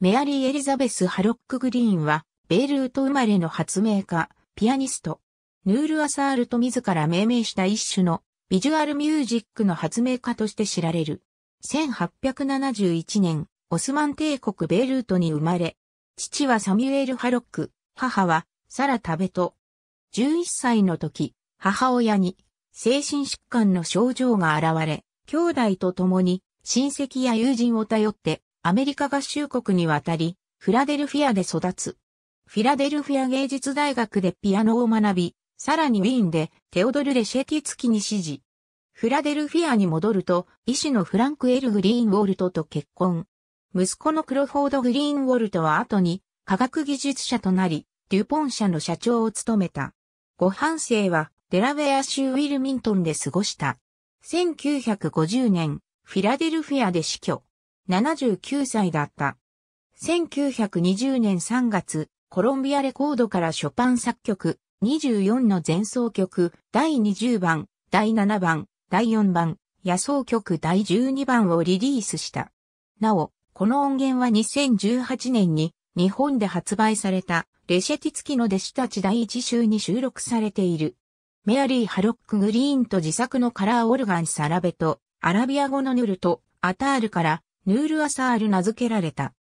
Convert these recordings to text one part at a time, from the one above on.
メアリー・エリザベス・ハロック・グリーンは、ベイルート生まれの発明家、ピアニスト、ヌール・アサールと自ら命名した一種のビジュアルミュージックの発明家として知られる。1871年、オスマン帝国ベイルートに生まれ、父はサミュエル・ハロック、母はサラ・タベト。11歳の時、母親に精神疾患の症状が現れ、兄弟と共に親戚や友人を頼ってアメリカ合衆国に渡り、フラデルフィアで育つ。フィラデルフィア芸術大学でピアノを学び、さらにウィーンでテオドル・レシェティツキに指示。フラデルフィアに戻ると、医師のフランク・エル・グリーンウォルトと結婚。息子のクロフォード・グリーンウォルトは後に科学技術者となり、デュポン社の社長を務めた。ご半生はデラウェア州ウィルミントンで過ごした。1950年、フィラデルフィアで死去。79歳だった。1920年3月、コロンビアレコードからショパン作曲、24の前奏曲、第20番、第7番、第4番、野奏曲第12番をリリースした。なお、この音源は2018年に日本で発売されたレシェティツキの弟子たち第1集に収録されている。メアリー・ハロック・グリーンと自作のカラーオルガン・サラベと、アラビア語のヌルと、アタールからヌール・アサール名付けられた。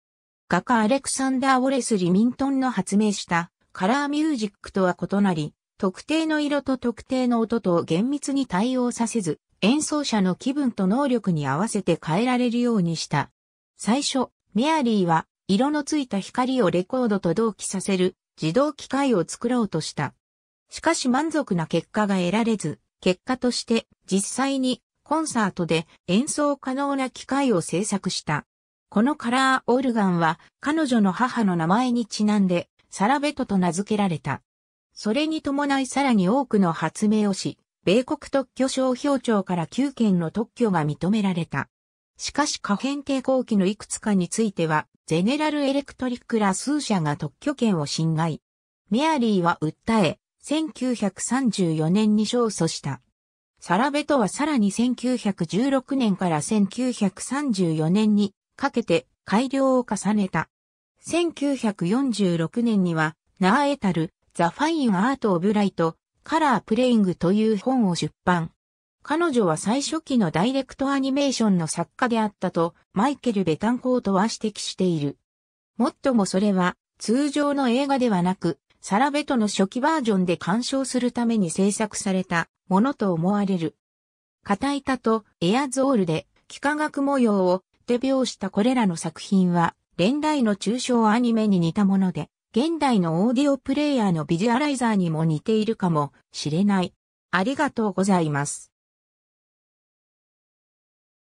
画家アレクサンダー・ウォレス・リミントンの発明したカラーミュージックとは異なり、特定の色と特定の音と厳密に対応させず、演奏者の気分と能力に合わせて変えられるようにした。最初、メアリーは色のついた光をレコードと同期させる自動機械を作ろうとした。しかし満足な結果が得られず、結果として実際にコンサートで演奏可能な機械を制作した。このカラーオルガンは彼女の母の名前にちなんでサラベトと名付けられた。それに伴いさらに多くの発明をし、米国特許商標庁から9件の特許が認められた。しかし可変抵抗器のいくつかについては、ゼネラルエレクトリックら数社が特許権を侵害。メアリーは訴え、1934年に勝訴した。サラベトはさらに1916年から1934年にかけて改良を重ねた。1946年には、ナーエタル、ザ・ファイン・アート・オブ・ライト、カラー・プレイングという本を出版。彼女は最初期のダイレクトアニメーションの作家であったと、マイケル・ベタンコートは指摘している。もっともそれは、通常の映画ではなく、サラベトの初期バージョンで鑑賞するために制作されたものと思われる。片板とエアゾールで幾何学模様を手描したこれらの作品は、連代の抽象アニメに似たもので、現代のオーディオプレイヤーのビジュアライザーにも似ているかもしれない。ありがとうございます。